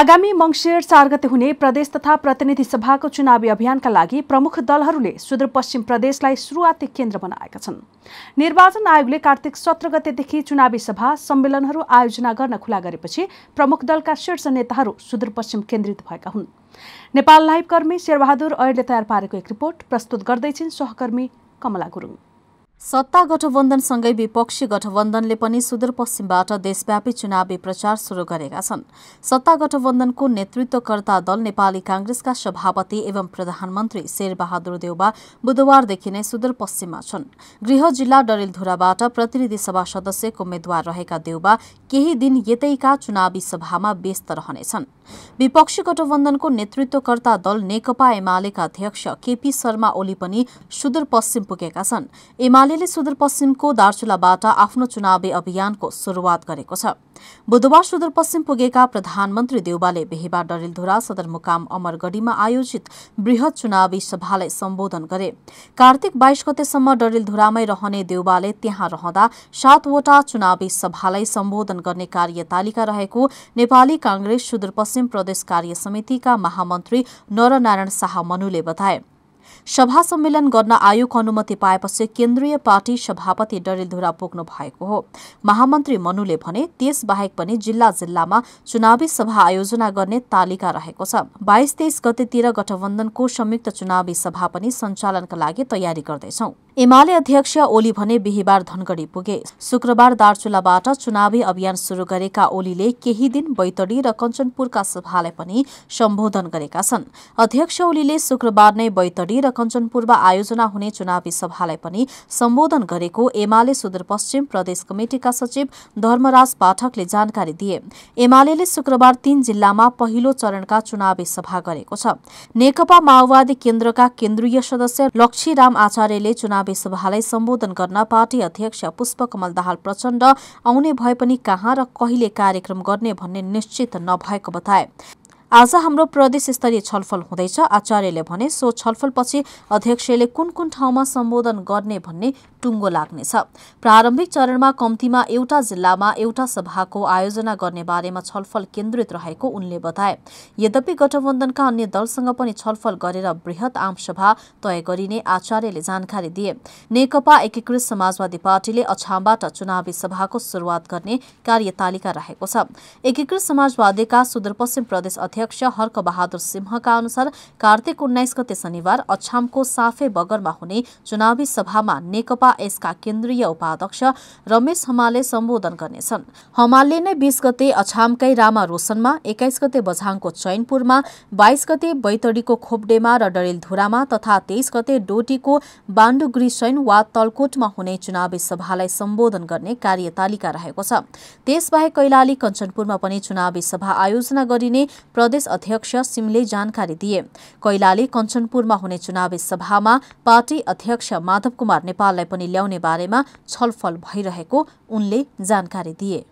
आगामी मङ्सिर चार गते हुने प्रदेश तथा प्रतिनिधि सभाको चुनावी अभियानका लागि प्रमुख दलहरूले सुदूरपश्चिम प्रदेशलाई सुरुवाती केन्द्र बनाएका छन् निर्वाचन आयोगले कार्तिक सत्र गतेदेखि चुनावी सभा सम्मेलनहरू आयोजना गर्न खुला गरेपछि प्रमुख दलका शीर्ष नेताहरू सुदूरपश्चिम केन्द्रित भएका हुन् नेपाल लाइभ कर्मी शेरबहादुर अहिले तयार पारेको एक रिपोर्ट प्रस्तुत गर्दैछिन् सहकर्मी कमला गुरुङ सत्ता गठबन्धनसँगै विपक्षी गठबन्धनले पनि सुदूरपश्चिमबाट देशव्यापी चुनावी प्रचार शुरू गरेका छन् सत्ता गठबन्धनको नेतृत्वकर्ता दल नेपाली कांग्रेसका सभापति एवं प्रधानमन्त्री शेरबहादुर देउबा बुधबारदेखि नै सुदूरपश्चिममा छन् गृह जिल्ला डरेलधुराबाट प्रतिनिधि सभा सदस्यको उम्मेद्वार रहेका देउबा केही दिन यतैका चुनावी सभामा व्यस्त रहनेछन् विपक्षी गठबन्धनको नेतृत्वकर्ता दल नेकपा एमालेका अध्यक्ष केपी शर्मा ओली पनि सुदूरपश्चिम पुगेका छन् एमाले सुदूरपश्चिमको दार्चुलाबाट आफ्नो चुनावी अभियानको सुरुवात गरेको छ बुधबार सुदूरपश्चिम पुगेका प्रधानमन्त्री देउबाले बिहिबार डरेलधुरा सदरमुकाम अमरगढीमा आयोजित वृहत चुनावी सभालाई सम्बोधन गरे कार्तिक बाइस गतेसम्म डरेलधुरामै रहने देउबाले त्यहाँ रहँदा सातवटा चुनावी सभालाई सम्बोधन गर्ने कार्यतालिका रहेको नेपाली कांग्रेस सुदूरपश्चिम प्रदेश कार्य समितिका महामन्त्री नरनारायण शाह मनुले बताए सभा सम्मेलन गर्न आयोग अनुमति पाएपछि केन्द्रीय पार्टी सभापति डरेलधुरा पुग्नु भएको हो महामन्त्री मनुले भने बाहेक पनि जिल्ला जिल्लामा चुनावी सभा आयोजना गर्ने तालिका रहेको छ बाइस तेइस गतेतिर गठबन्धनको संयुक्त चुनावी सभा पनि सञ्चालनका लागि तयारी गर्दैछौं एमाले अध्यक्ष ओली भने बिहिबार धनगढी पुगे शुक्रबार दार्चुलाबाट चुनावी अभियान शुरू गरेका ओलीले केही दिन बैतडी र कञ्चनपुरका सभालाई पनि सम्बोधन गरेका छन् अध्यक्ष ओलीले शुक्रबार नै बैतडी र कञ्चनपुरमा आयोजना हुने चुनावी सभालाई पनि सम्बोधन गरेको एमाले सुदूरपश्चिम प्रदेश कमिटिका सचिव धर्मराज पाठकले जानकारी दिए एमाले शुक्रबार तीन जिल्लामा पहिलो चरणका चुनावी सभा गरेको छ नेकपा माओवादी केन्द्रका केन्द्रीय सदस्य लक्ष्मीराम आचार्यले चुनावी सभालाई सम्बोधन गर्न पार्टी अध्यक्ष पुष्पकमल दाहाल प्रचण्ड आउने भए पनि कहाँ र कहिले कार्यक्रम गर्ने भन्ने निश्चित नभएको बताए आज हाम्रो प्रदेश स्तरीय छलफल हुँदैछ आचार्यले भने सो छलफलपछि अध्यक्षले कुन कुन ठाउँमा सम्बोधन गर्ने भन्ने टुङ्गो लाग्नेछ प्रारम्भिक चरणमा कम्तीमा एउटा जिल्लामा एउटा सभाको आयोजना गर्ने बारेमा छलफल केन्द्रित रहेको उनले बताए यद्यपि गठबन्धनका अन्य दलसँग पनि छलफल गरेर वृहत आमसभा तय गरिने आचार्यले जानकारी दिए नेकपा एकीकृत समाजवादी पार्टीले अछामबाट चुनावी सभाको सुरुवात गर्ने कार्यतालिका रहेको छ एकीकृत समाजवादीका सुदूरपश्चिम प्रदेश अध्यक्ष अध्यक्ष हर्कबहादुर सिंहका अनुसार कार्तिक उन्नाइस गते शनिबार अछामको साफे बगरमा हुने चुनावी सभामा नेकपा यसका केन्द्रीय उपाध्यक्ष रमेश हमालले सम्बोधन गर्नेछन् हमालले नै बीस गते अछामकै रामा रोशनमा एक्काइस गते बझाङको चैनपुरमा बाइस गते बैतडीको खोपडेमा र डडेलधुरामा तथा तेइस गते डोटीको सैन वा तलकोटमा हुने चुनावी सभालाई सम्बोधन गर्ने कार्यतालिका रहेको छ त्यसबाहेक कैलाली कञ्चनपुरमा पनि चुनावी सभा आयोजना गरिने प्रदेश अध्यक्ष सिमले जानकारी दिए कैलाली कञ्चनपुरमा हुने चुनावी सभामा पार्टी अध्यक्ष माधव कुमार नेपाललाई पनि ल्याउने बारेमा छलफल भइरहेको उनले जानकारी दिए